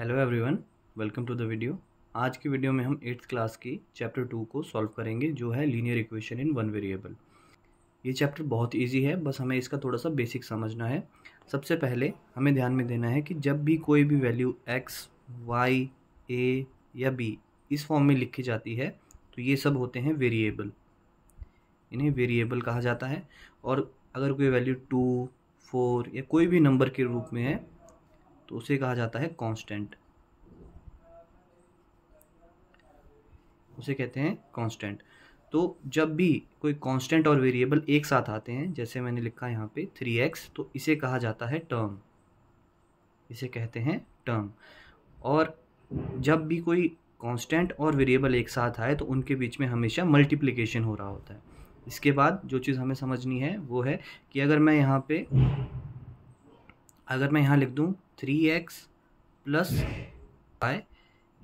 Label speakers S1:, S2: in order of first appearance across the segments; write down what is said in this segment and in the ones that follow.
S1: hello everyone welcome to the video आज की video में हम एट्थ क्लास की चैप्टर टू को सॉल्व करेंगे जो है linear equation in one variable ये चैप्टर बहुत इजी है बस हमें इसका थोड़ा सा बेसिक समझना है सबसे पहले हमें ध्यान में देना है कि जब भी कोई भी वैल्यू एक्स वाई ए या बी इस फॉर्म में लिखी जाती है तो ये सब होते हैं वेरिएबल इन्हें वेरिएबल कहा जाता है और अगर कोई वैल्यू टू फोर या कोई भी नंबर के रूप में है तो उसे कहा जाता है कांस्टेंट उसे कहते हैं कांस्टेंट तो जब भी कोई कांस्टेंट और वेरिएबल एक साथ आते हैं जैसे मैंने लिखा यहाँ पे थ्री एक्स तो इसे कहा जाता है टर्म इसे कहते हैं टर्म और जब भी कोई कांस्टेंट और वेरिएबल एक साथ आए तो उनके बीच में हमेशा मल्टीप्लिकेशन हो रहा होता है इसके बाद जो चीज़ हमें समझनी है वो है कि अगर मैं यहाँ पे अगर मैं यहाँ लिख दूँ three x plus y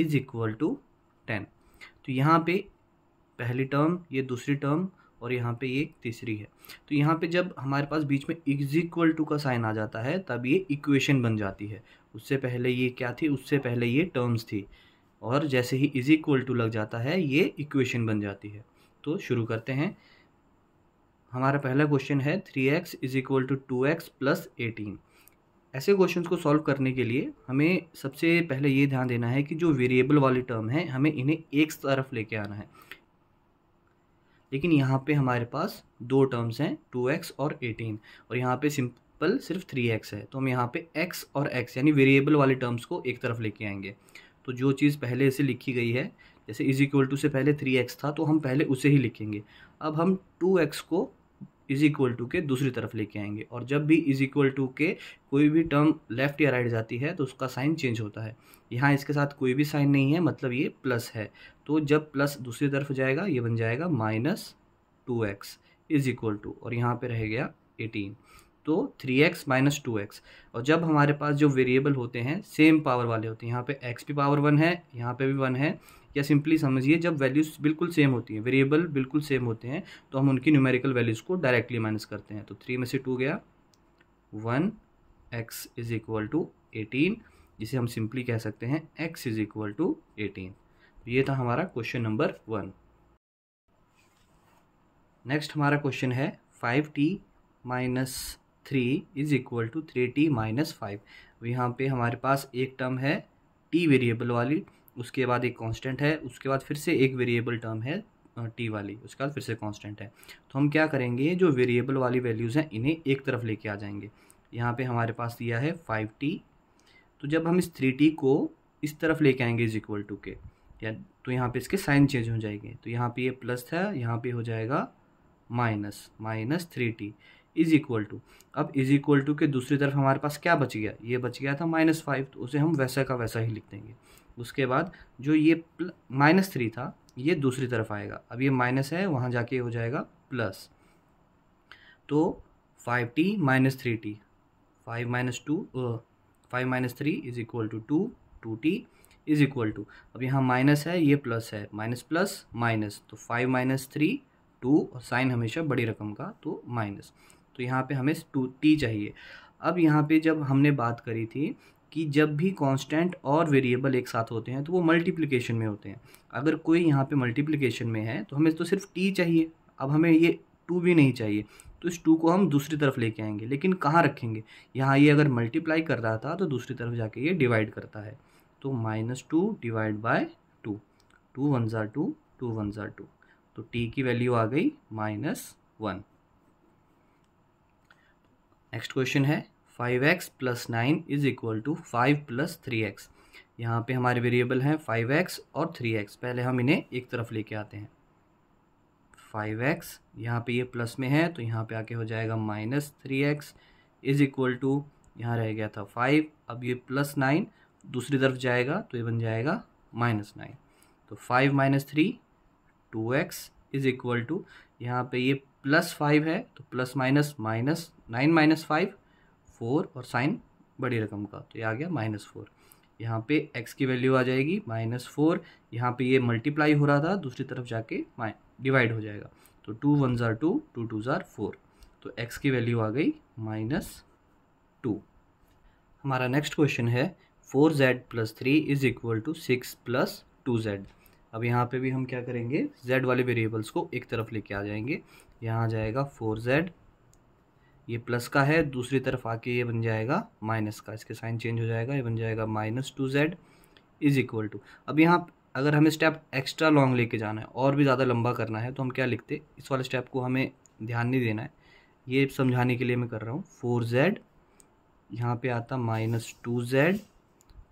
S1: is equal to ten तो यहाँ पे पहली टर्म ये दूसरी टर्म और यहाँ पे ये तीसरी है तो यहाँ पे जब हमारे पास बीच में इज इक्वल टू का साइन आ जाता है तब ये इक्वेशन बन जाती है उससे पहले ये क्या थी उससे पहले ये टर्म्स थी और जैसे ही इज इक्वल टू लग जाता है ये इक्वेशन बन जाती है तो शुरू करते हैं हमारा पहला क्वेश्चन है three x is equal to two x plus eighteen ऐसे क्वेश्चंस को सॉल्व करने के लिए हमें सबसे पहले ये ध्यान देना है कि जो वेरिएबल वाली टर्म है हमें इन्हें एक तरफ लेके आना है लेकिन यहाँ पे हमारे पास दो टर्म्स हैं टू एक्स और एटीन और यहाँ पे सिंपल सिर्फ थ्री एक्स है तो हम यहाँ पे एक्स और एक्स यानी वेरिएबल वाले टर्म्स को एक तरफ लेके आएंगे तो जो चीज़ पहले से लिखी गई है जैसे इज इक्वल टू से पहले थ्री एक्स था तो हम पहले उसे ही लिखेंगे अब हम टू एक्स को इज इक्वल टू के दूसरी तरफ लेके आएंगे और जब भी इज इक्वल टू के कोई भी टर्म लेफ्ट या राइट जाती है तो उसका साइन चेंज होता है यहाँ इसके साथ कोई भी साइन नहीं है मतलब ये प्लस है तो जब प्लस दूसरी तरफ जाएगा ये बन जाएगा minus two x is equal to और यहाँ पे रह गया एटीन तो three x minus two x और जब हमारे पास जो वेरिएबल होते हैं सेम पावर वाले होते हैं यहाँ पे एक्स भी पावर वन है यहाँ पे भी वन है या सिंपली समझिए जब वैल्यूज बिल्कुल सेम होती हैं वेरिएबल बिल्कुल सेम होते हैं तो हम उनकी न्यूमेरिकल वैल्यूज़ को डायरेक्टली माइनस करते हैं तो थ्री में से टू गया one x is equal to eighteen जिसे हम सिंपली कह सकते हैं x is equal to eighteen ये था हमारा क्वेश्चन नंबर वन नेक्स्ट हमारा क्वेश्चन है five t minus three is equal to three t minus five यहाँ पे हमारे पास एक टर्म है टी वेरिएबल वाली उसके बाद एक कांस्टेंट है उसके बाद फिर से एक वेरिएबल टर्म है टी वाली उसके बाद फिर से कांस्टेंट है तो हम क्या करेंगे जो वेरिएबल वाली वैल्यूज़ हैं इन्हें एक तरफ लेके आ जाएंगे यहाँ पे हमारे पास दिया है फाइव टी तो जब हम इस थ्री टी को इस तरफ लेके आएंगे इज इक्वल टू के या तो यहाँ पे इसके साइन चेंज हो जाएंगे तो यहाँ पे ये यह प्लस था यहाँ पे हो जाएगा minus minus three t is equal to अब इज इक्वल टू के दूसरी तरफ हमारे पास क्या बच गया ये बच गया था माइनस फाइव तो उसे हम वैसा का वैसा ही लिख देंगे उसके बाद जो ये माइनस थ्री था ये दूसरी तरफ आएगा अब ये माइनस है वहाँ जाके हो जाएगा प्लस तो five t minus three t five minus two five minus three is equal to two two t is equal to अब यहाँ माइनस है ये प्लस है माइनस प्लस माइनस तो फाइव माइनस थ्री टू और साइन हमेशा बड़ी रकम का तो माइनस तो यहाँ पे हमें टू टी चाहिए अब यहाँ पे जब हमने बात करी थी कि जब भी कांस्टेंट और वेरिएबल एक साथ होते हैं तो वो मल्टीप्लिकेशन में होते हैं अगर कोई यहाँ पे मल्टीप्लिकेशन में है तो हमें तो सिर्फ टी चाहिए अब हमें ये टू भी नहीं चाहिए तो इस टू को हम दूसरी तरफ लेके आएंगे लेकिन कहाँ रखेंगे यहाँ ये अगर मल्टीप्लाई कर रहा था तो दूसरी तरफ जाके ये डिवाइड करता है तो minus two divide by two two one ज़ार टू टू वन ज़ार टू तो टी की वैल्यू आ गई माइनस वन नेक्स्ट क्वेश्चन है five x plus nine is equal to five plus three x यहाँ पर हमारे वेरिएबल हैं फाइव एक्स और थ्री एक्स पहले हम इन्हें एक तरफ लेके आते हैं फाइव एक्स यहाँ पर ये प्लस में है तो यहाँ पे आके हो जाएगा minus three x is equal to यहाँ रह गया था फाइव अब ये प्लस नाइन दूसरी तरफ जाएगा तो ये बन जाएगा माइनस नाइन तो five minus three two x is equal to यहाँ पर ये प्लस फाइव है तो plus minus minus nine minus five four और साइन बड़ी रकम का तो ये आ गया माइनस फोर यहाँ पे एक्स की वैल्यू आ जाएगी माइनस फोर यहाँ पे ये मल्टीप्लाई हो रहा था दूसरी तरफ जाके डिवाइड हो जाएगा तो टू वन ज़ार टू टू टू ज़ार फोर तो एक्स की वैल्यू आ गई माइनस टू हमारा नेक्स्ट क्वेश्चन है four z plus three is equal to six plus two z अब यहाँ पे भी हम क्या करेंगे जेड वाले वेरिएबल्स को एक तरफ लेके आ जाएंगे यहाँ आ जाएगा फोर जेड ये प्लस का है दूसरी तरफ आके ये बन जाएगा माइनस का इसके साइन चेंज हो जाएगा ये बन जाएगा minus two z is equal to अब यहाँ अगर हमें स्टेप एक्स्ट्रा लॉन्ग लेके जाना है और भी ज़्यादा लंबा करना है तो हम क्या लिखते इस वाले स्टेप को हमें ध्यान नहीं देना है ये समझाने के लिए मैं कर रहा हूँ फोर जेड यहाँ पर आता माइनस टू जेड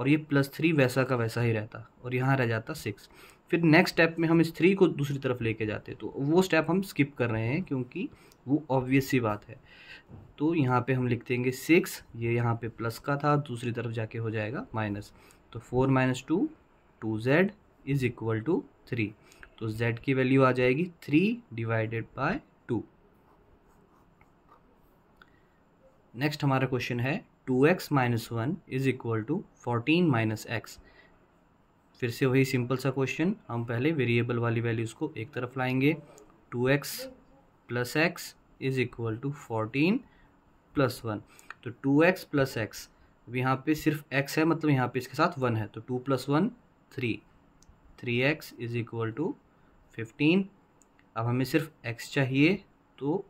S1: और ये प्लस थ्री वैसा का वैसा ही रहता और यहाँ रह जाता सिक्स फिर नेक्स्ट स्टेप में हम इस थ्री को दूसरी तरफ लेके जाते तो वो स्टेप हम स्किप कर रहे हैं क्योंकि वो ऑब्वियस सी बात है तो यहाँ पे हम लिख देंगे सिक्स ये यहाँ पे प्लस का था दूसरी तरफ जाके हो जाएगा माइनस तो four minus two two z is equal to three तो जेड की वैल्यू आ जाएगी three divided by two next हमारा क्वेश्चन है two x minus one is equal to fourteen minus x फिर से वही सिंपल सा क्वेश्चन हम पहले वेरिएबल वाली वैल्यूज़ को एक तरफ लाएंगे two x plus x is equal to fourteen plus one तो टू एक्स प्लस एक्स अब यहाँ पे सिर्फ एक्स है मतलब यहाँ पे इसके साथ वन है तो two plus one three three x is equal to fifteen अब हमें सिर्फ एक्स चाहिए तो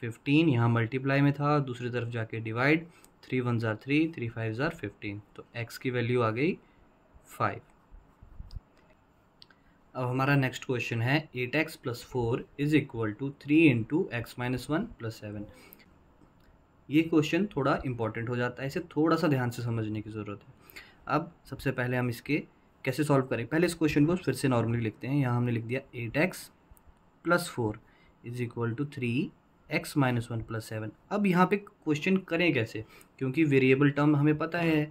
S1: फिफ्टीन यहाँ मल्टीप्लाई में था दूसरी तरफ जाके डिवाइड थ्री वन ज़ार थ्री थ्री फाइव ज़ार फिफ्टीन तो एक्स की वैल्यू आ गई फाइव अब हमारा नेक्स्ट क्वेश्चन है eight x plus four is equal to three into x minus one plus seven ये क्वेश्चन थोड़ा इंपॉर्टेंट हो जाता है इसे थोड़ा सा ध्यान से समझने की ज़रूरत है अब सबसे पहले हम इसके कैसे सॉल्व करें पहले इस क्वेश्चन को फिर से नॉर्मली लिखते हैं यहाँ हमने लिख दिया eight x plus four is equal to three x minus one plus seven अब यहाँ पे क्वेश्चन करें कैसे क्योंकि वेरिएबल टर्म हमें पता है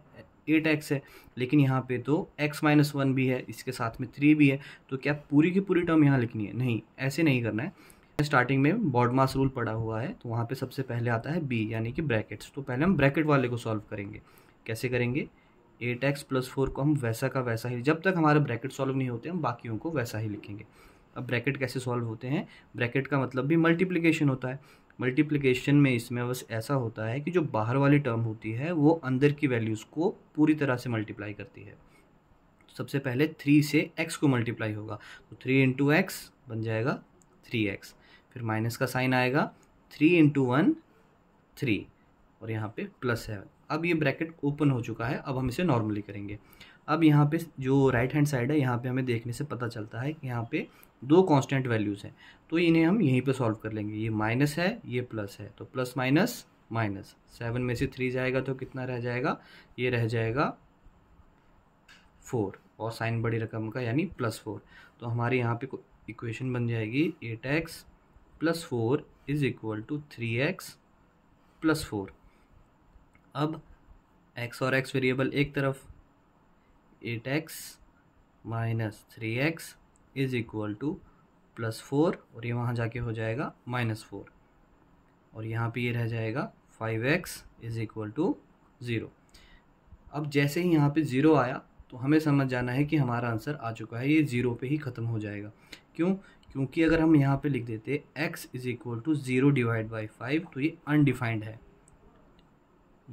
S1: एट एक्स है लेकिन यहाँ पे तो एक्स माइनस वन भी है इसके साथ में थ्री भी है तो क्या पूरी की पूरी टर्म यहाँ लिखनी है नहीं ऐसे नहीं करना है स्टार्टिंग में बॉडमास रूल पड़ा हुआ है तो वहाँ पे सबसे पहले आता है बी यानी कि ब्रैकेट्स तो पहले हम ब्रैकेट वाले को सॉल्व करेंगे कैसे करेंगे एट एक्स प्लस फोर को हम वैसा का वैसा ही जब तक हमारा ब्रैकेट सॉल्व नहीं होते हम बाकियों को वैसा ही लिखेंगे अब ब्रैकेट कैसे सॉल्व होते हैं ब्रैकेट का मतलब भी मल्टीप्लीकेशन होता है मल्टीप्लिकेशन में इसमें बस ऐसा होता है कि जो बाहर वाली टर्म होती है वो अंदर की वैल्यूज़ को पूरी तरह से मल्टीप्लाई करती है सबसे पहले थ्री से एक्स को मल्टीप्लाई होगा तो थ्री इंटू एक्स बन जाएगा थ्री एक्स फिर माइनस का साइन आएगा थ्री इंटू वन थ्री और यहाँ पे प्लस है अब ये ब्रैकेट ओपन हो चुका है अब हम इसे नॉर्मली करेंगे अब यहाँ पे जो राइट हैंड साइड है यहाँ पे हमें देखने से पता चलता है कि यहाँ पे दो कांस्टेंट वैल्यूज़ हैं तो इन्हें हम यहीं पे सॉल्व कर लेंगे ये माइनस है ये प्लस है तो प्लस माइनस माइनस सेवन में से थ्री जाएगा तो कितना रह जाएगा ये रह जाएगा फोर और साइन बड़ी रकम का यानी प्लस फोर तो हमारे यहाँ पे इक्वेशन बन जाएगी eight x plus four is equal to three x plus four अब एक्स और एक्स वेरिएबल एक तरफ eight x minus three x is equal to plus four और ये वहाँ जाके हो जाएगा माइनस फोर और यहाँ पे ये रह जाएगा five x is equal to zero अब जैसे ही यहाँ पे ज़ीरो आया तो हमें समझ जाना है कि हमारा आंसर आ चुका है ये ज़ीरो पे ही ख़त्म हो जाएगा क्यों क्योंकि अगर हम यहाँ पे लिख देते x is equal to zero divide by five तो ये अनडिफाइंड है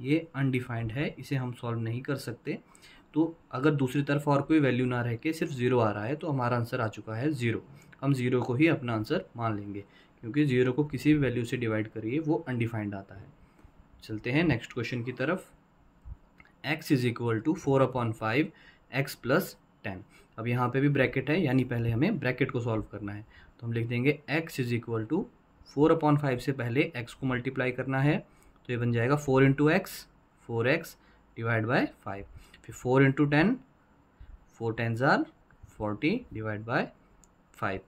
S1: ये अनडिफाइंड है इसे हम सॉल्व नहीं कर सकते तो अगर दूसरी तरफ और कोई वैल्यू ना रह के सिर्फ ज़ीरो आ रहा है तो हमारा आंसर आ चुका है ज़ीरो हम ज़ीरो को ही अपना आंसर मान लेंगे क्योंकि ज़ीरो को किसी भी वैल्यू से डिवाइड करिए वो अनडिफाइंड आता है चलते हैं नेक्स्ट क्वेश्चन की तरफ x is equal to four upon five x plus ten अब यहाँ पे भी ब्रैकेट है यानी पहले हमें ब्रैकेट को सॉल्व करना है तो हम लिख देंगे x is equal to four upon five से पहले एक्स को मल्टीप्लाई करना है तो ये बन जाएगा four into x four x divide by five फिर four into ten four ten ज़ार फोर्टी डिवाइड बाय फाइव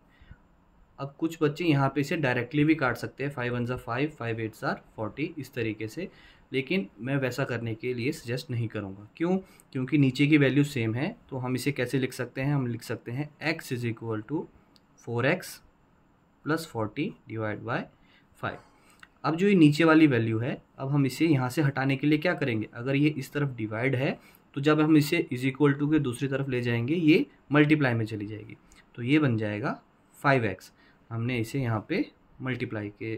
S1: अब कुछ बच्चे यहाँ पे इसे डायरेक्टली भी काट सकते हैं फाइव वन जार फाइव फाइव एट ज़ार फोर्टी इस तरीके से लेकिन मैं वैसा करने के लिए सजेस्ट नहीं करूँगा क्यों क्योंकि नीचे की वैल्यू सेम है तो हम इसे कैसे लिख सकते हैं हम लिख सकते हैं x is equal to four x plus forty divide by five अब जो ये नीचे वाली वैल्यू है अब हम इसे यहाँ से हटाने के लिए क्या करेंगे अगर ये इस तरफ डिवाइड है तो जब हम इसे इज इक्वल टू के दूसरी तरफ ले जाएंगे ये मल्टीप्लाई में चली जाएगी तो ये बन जाएगा फाइव एक्स हमने इसे यहाँ पे मल्टीप्लाई के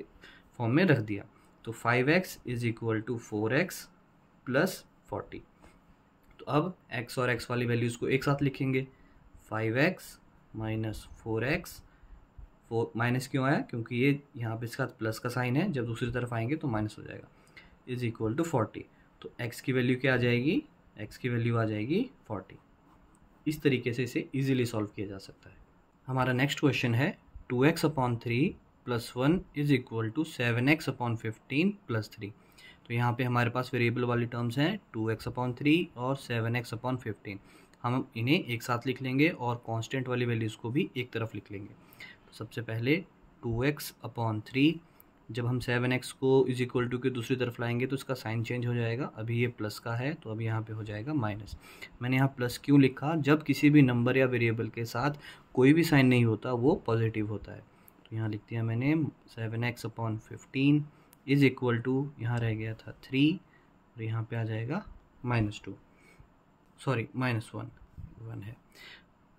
S1: फॉर्म में रख दिया तो five x is equal to four x plus forty तो अब एक्स और एक्स वाली वैल्यूज़ को एक साथ लिखेंगे five x minus four x four minus क्यों आया क्योंकि ये यहाँ पे इसका प्लस का साइन है जब दूसरी तरफ आएंगे तो माइनस हो जाएगा इज इक्वल टू फोर्टी तो एक्स की वैल्यू क्या आ जाएगी एक्स की वैल्यू आ जाएगी फोर्टी इस तरीके से इसे ईजिली सॉल्व किया जा सकता है हमारा नेक्स्ट क्वेश्चन है two x upon three plus one is equal to seven x upon fifteen plus three तो यहाँ पे हमारे पास वेरिएबल वाली टर्म्स हैं टू एक्स अपॉन थ्री और सेवन एक्स अपॉन फिफ्टीन हम इन्हें एक साथ लिख लेंगे और कांस्टेंट वाली वैल्यूज़ को भी एक तरफ लिख लेंगे तो सबसे पहले टू एक्स अपॉन थ्री जब हम सेवन एक्स को इज इक्वल टू के दूसरी तरफ लाएंगे तो इसका साइन चेंज हो जाएगा अभी ये प्लस का है तो अभी यहाँ पे हो जाएगा माइनस मैंने यहाँ प्लस क्यों लिखा जब किसी भी नंबर या वेरिएबल के साथ कोई भी साइन नहीं होता वो पॉजिटिव होता है तो यहाँ लिख दिया मैंने seven x upon fifteen is equal to यहाँ रह गया था थ्री और यहाँ पर आ जाएगा minus two sorry minus one one है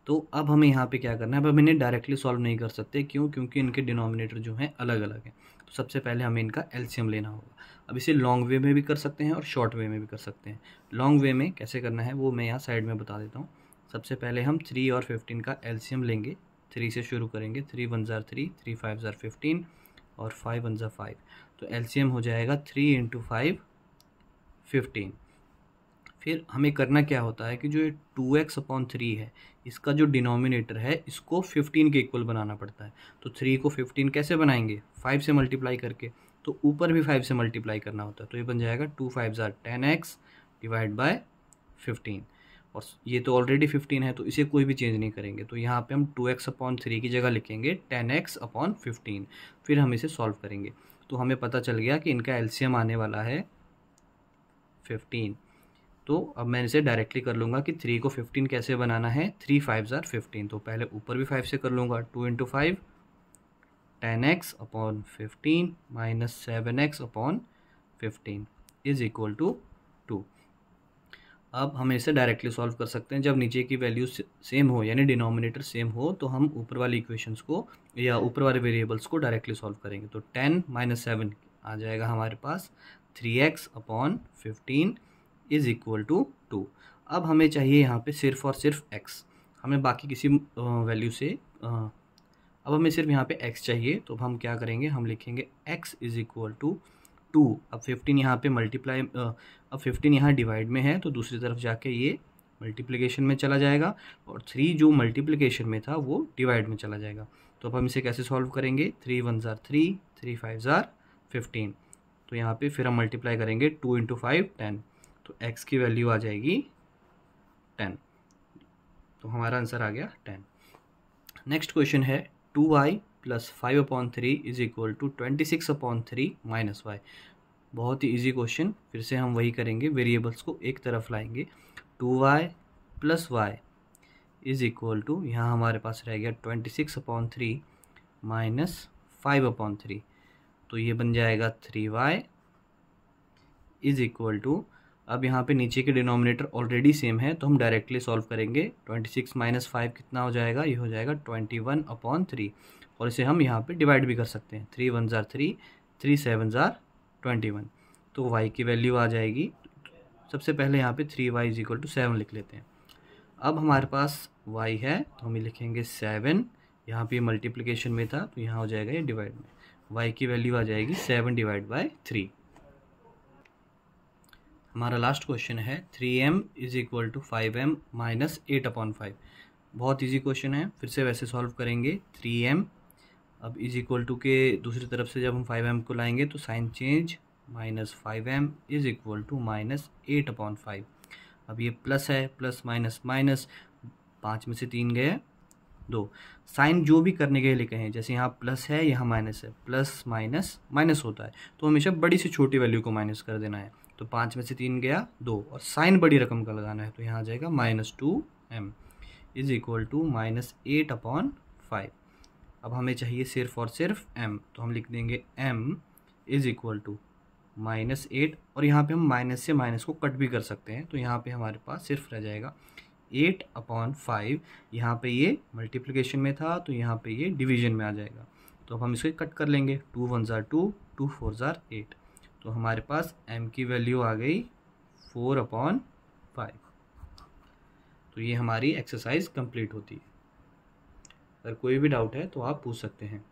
S1: तो अब हमें यहाँ पे क्या करना है अब हम इन्हें डायरेक्टली सॉल्व नहीं कर सकते क्यों क्योंकि इनके डिनोमिनेटर जो हैं अलग अलग हैं सबसे पहले हमें इनका एल्शियम लेना होगा अब इसे लॉन्ग वे में भी कर सकते हैं और शॉर्ट वे में भी कर सकते हैं लॉन्ग वे में कैसे करना है वो मैं यहाँ साइड में बता देता हूँ सबसे पहले हम थ्री और फिफ्टीन का एल्शियम लेंगे थ्री से शुरू करेंगे थ्री वन ज़ार थ्री थ्री फाइव ज़ार फिफ्टीन और फाइव वन ज़ार फाइव तो एल्शियम हो जाएगा थ्री इंटू फाइव फिफ्टीन फिर हमें करना क्या होता है कि जो ये टू एक्स अपॉन थ्री है इसका जो डिनोमिनेटर है इसको फिफ्टीन के इक्वल बनाना पड़ता है तो थ्री को फिफ्टीन कैसे बनाएंगे फाइव से मल्टीप्लाई करके तो ऊपर भी फाइव से मल्टीप्लाई करना होता है तो ये बन जाएगा टू फाइव ज़ार ten x divide by fifteen और ये तो ऑलरेडी फिफ्टीन है तो इसे कोई भी चेंज नहीं करेंगे तो यहाँ पे हम टू एक्स अपॉन थ्री की जगह लिखेंगे टेन एक्स अपॉन फिफ्टीन फिर हम इसे सॉल्व करेंगे तो हमें पता चल गया कि इनका एल्शियम आने वाला है फिफ्टीन तो अब मैं इसे डायरेक्टली कर लूँगा कि थ्री को फिफ्टीन कैसे बनाना है थ्री फाइव ज़ार फिफ्टीन तो पहले ऊपर भी फाइव से कर लूँगा two into five ten x upon fifteen minus seven x upon fifteen is equal to two अब हम इसे डायरेक्टली सॉल्व कर सकते हैं जब नीचे की वैल्यू सेम हो यानी डिनोमिनेटर सेम हो तो हम ऊपर वाले इक्वेशंस को या ऊपर वाले वेरिएबल्स को डायरेक्टली सॉल्व करेंगे तो टेन माइनस सेवन आ जाएगा हमारे पास three x upon fifteen is equal to two अब हमें चाहिए यहाँ पे सिर्फ और सिर्फ एक्स हमें बाकी किसी वैल्यू से अब हमें सिर्फ यहाँ पे एक्स चाहिए तो अब हम क्या करेंगे हम लिखेंगे x is equal to two अब फिफ्टीन यहाँ पे मल्टीप्लाई अब फिफ्टीन यहाँ डिवाइड में है तो दूसरी तरफ जाके ये मल्टीप्लिकेशन में चला जाएगा और थ्री जो मल्टीप्लिकेशन में था वो डिवाइड में चला जाएगा तो अब हम इसे कैसे सॉल्व करेंगे थ्री वन ज़ार थ्री थ्री फाइव ज़ार फिफ्टीन तो यहाँ पे फिर हम मल्टीप्लाई करेंगे टू इंटू फाइव टेन तो x की वैल्यू आ जाएगी टेन तो हमारा आंसर आ गया टेन नेक्स्ट क्वेश्चन है two y plus five upon three is equal to twenty six upon three minus y बहुत ही इजी क्वेश्चन फिर से हम वही करेंगे वेरिएबल्स को एक तरफ लाएंगे two y plus y is equal to यहाँ हमारे पास रह गया twenty six upon three minus five upon three तो ये बन जाएगा three y is equal to अब यहाँ पे नीचे के डिनोमिनेटर ऑलरेडी सेम है तो हम डायरेक्टली सॉल्व करेंगे ट्वेंटी सिक्स माइनस फाइव कितना हो जाएगा ये हो जाएगा ट्वेंटी वन अपॉन थ्री और इसे हम यहाँ पे डिवाइड भी कर सकते हैं थ्री वन ज़ार थ्री थ्री सेवन ज़ार ट्वेंटी वन तो वाई की वैल्यू आ जाएगी सबसे पहले यहाँ पे three y is equal to seven लिख लेते हैं अब हमारे पास वाई है तो हम लिखेंगे सेवन यहाँ पर मल्टीप्लीकेशन में था तो यहाँ हो जाएगा ये डिवाइड में वाई की वैल्यू आ जाएगी सेवन डिवाइड बाई थ्री हमारा लास्ट क्वेश्चन है three m is equal to five m minus eight upon five बहुत इजी क्वेश्चन है फिर से वैसे सॉल्व करेंगे थ्री एम अब इज इक्वल टू के दूसरी तरफ से जब हम फाइव एम को लाएंगे तो sign change minus five m is equal to minus eight upon five अब ये प्लस है प्लस माइनस माइनस पाँच में से तीन गए दो साइन जो भी करने के लिए कहें जैसे यहाँ प्लस है यहाँ माइनस है प्लस माइनस माइनस होता है तो हमेशा बड़ी से छोटी वैल्यू को माइनस कर देना है तो पाँच में से तीन गया दो और साइन बड़ी रकम का लगाना है तो यहाँ आ जाएगा minus two m is equal to minus eight upon five अब हमें चाहिए सिर्फ और सिर्फ एम तो हम लिख देंगे m is equal to minus eight और यहाँ पे हम माइनस से माइनस को कट भी कर सकते हैं तो यहाँ पे हमारे पास सिर्फ रह जाएगा एट अपॉन फाइव यहाँ पे ये मल्टीप्लिकेशन में था तो यहाँ पे ये डिवीजन में आ जाएगा तो अब हम इसको कट कर लेंगे टू वन ज़ार टू टू फोर ज़ार एट तो हमारे पास एम की वैल्यू आ गई फोर अपॉन फाइव तो ये हमारी एक्सरसाइज कंप्लीट होती है अगर कोई भी डाउट है तो आप पूछ सकते हैं